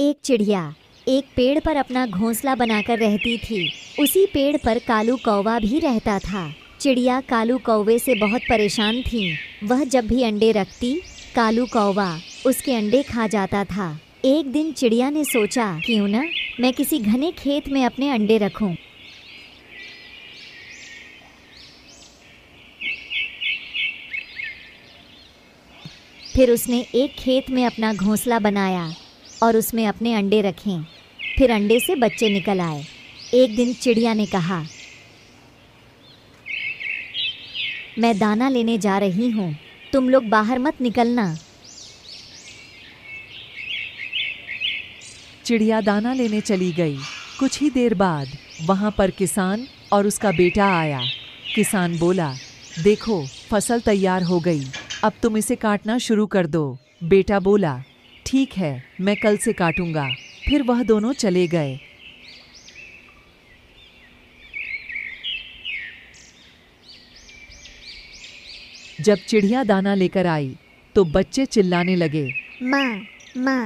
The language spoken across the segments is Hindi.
एक चिड़िया एक पेड़ पर अपना घोंसला बनाकर रहती थी उसी पेड़ पर कालू कौवा भी रहता था चिड़िया कालू कौवे से बहुत परेशान थी वह जब भी अंडे रखती कालू कौवा उसके अंडे खा जाता था एक दिन चिड़िया ने सोचा क्यों न मैं किसी घने खेत में अपने अंडे रखूं। फिर उसने एक खेत में अपना घोंसला बनाया और उसमें अपने अंडे रखें फिर अंडे से बच्चे निकल आए एक दिन चिड़िया ने कहा मैं दाना लेने जा रही हूँ तुम लोग बाहर मत निकलना चिड़िया दाना लेने चली गई कुछ ही देर बाद वहाँ पर किसान और उसका बेटा आया किसान बोला देखो फसल तैयार हो गई अब तुम इसे काटना शुरू कर दो बेटा बोला ठीक है मैं कल से काटूंगा फिर वह दोनों चले गए जब चिड़िया दाना लेकर आई तो बच्चे चिल्लाने लगे माँ माँ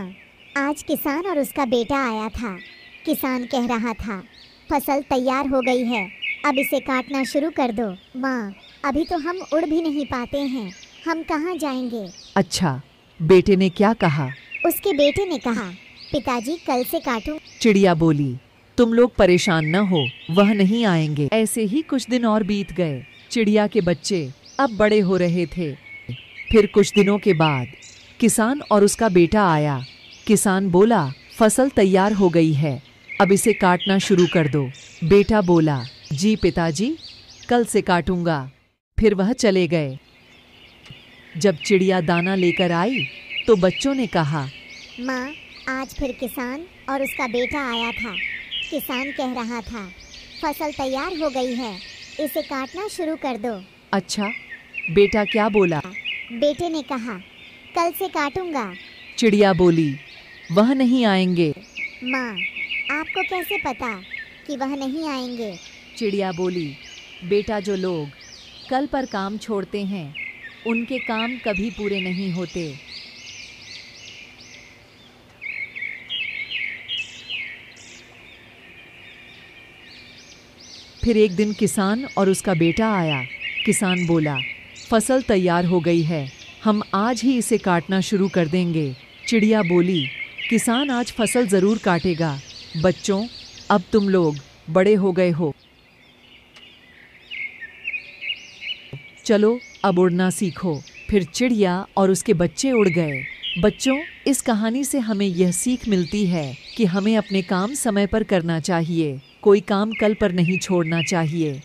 आज किसान और उसका बेटा आया था किसान कह रहा था फसल तैयार हो गई है अब इसे काटना शुरू कर दो माँ अभी तो हम उड़ भी नहीं पाते हैं हम कहाँ जाएंगे अच्छा बेटे ने क्या कहा उसके बेटे ने कहा हाँ। पिताजी कल से काटूं। चिड़िया बोली तुम लोग परेशान न हो वह नहीं आएंगे ऐसे ही कुछ दिन और बीत गए चिड़िया के बच्चे अब बड़े हो रहे थे फिर कुछ दिनों के बाद किसान और उसका बेटा आया किसान बोला फसल तैयार हो गई है अब इसे काटना शुरू कर दो बेटा बोला जी पिताजी कल से काटूंगा फिर वह चले गए जब चिड़िया दाना लेकर आई तो बच्चों ने कहा माँ आज फिर किसान और उसका बेटा आया था किसान कह रहा था फसल तैयार हो गई है इसे काटना शुरू कर दो अच्छा बेटा क्या बोला बेटे ने कहा कल से काटूंगा चिड़िया बोली वह नहीं आएंगे माँ आपको कैसे पता कि वह नहीं आएंगे चिड़िया बोली बेटा जो लोग कल पर काम छोड़ते हैं उनके काम कभी पूरे नहीं होते फिर एक दिन किसान और उसका बेटा आया किसान बोला फसल तैयार हो गई है हम आज ही इसे काटना शुरू कर देंगे चिड़िया बोली किसान आज फसल ज़रूर काटेगा बच्चों अब तुम लोग बड़े हो गए हो चलो अब उड़ना सीखो फिर चिड़िया और उसके बच्चे उड़ गए बच्चों इस कहानी से हमें यह सीख मिलती है कि हमें अपने काम समय पर करना चाहिए कोई काम कल पर नहीं छोड़ना चाहिए